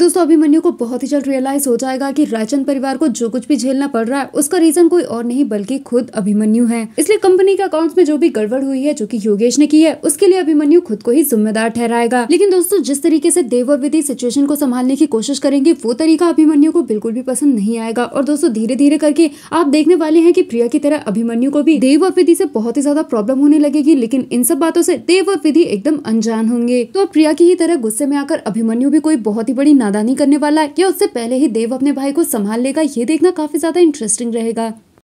दोस्तों अभिमन्यु को बहुत ही जल्द रियलाइज हो जाएगा कि रायचंद परिवार को जो कुछ भी झेलना पड़ रहा है उसका रीजन कोई और नहीं बल्कि खुद अभिमन्यु है इसलिए कंपनी के अकाउंट्स में जो भी गड़बड़ हुई है जो कि योगेश ने की है उसके लिए अभिमन्यु खुद को ही जिम्मेदार ठहराएगा लेकिन दोस्तों जिस तरीके ऐसी देव और विधि सिचुएशन को संभालने की कोशिश करेंगे वो तरीका अभिमन्यु को बिल्कुल भी पसंद नहीं आएगा और दोस्तों धीरे धीरे करके आप देखने वाले है की प्रिया की तरह अभिमन्यु को भी देव और विधि से बहुत ही ज्यादा प्रॉब्लम होने लगेगी लेकिन इन सब बातों ऐसी देव और विधि एकदम अनजान होंगे तो प्रिया की ही तरह गुस्से में आकर अभिमन्यु भी कोई बहुत ही बड़ी नादानी करने वाला है या उससे पहले ही देव अपने भाई को संभाल लेगा ये देखना काफ़ी ज़्यादा इंटरेस्टिंग रहेगा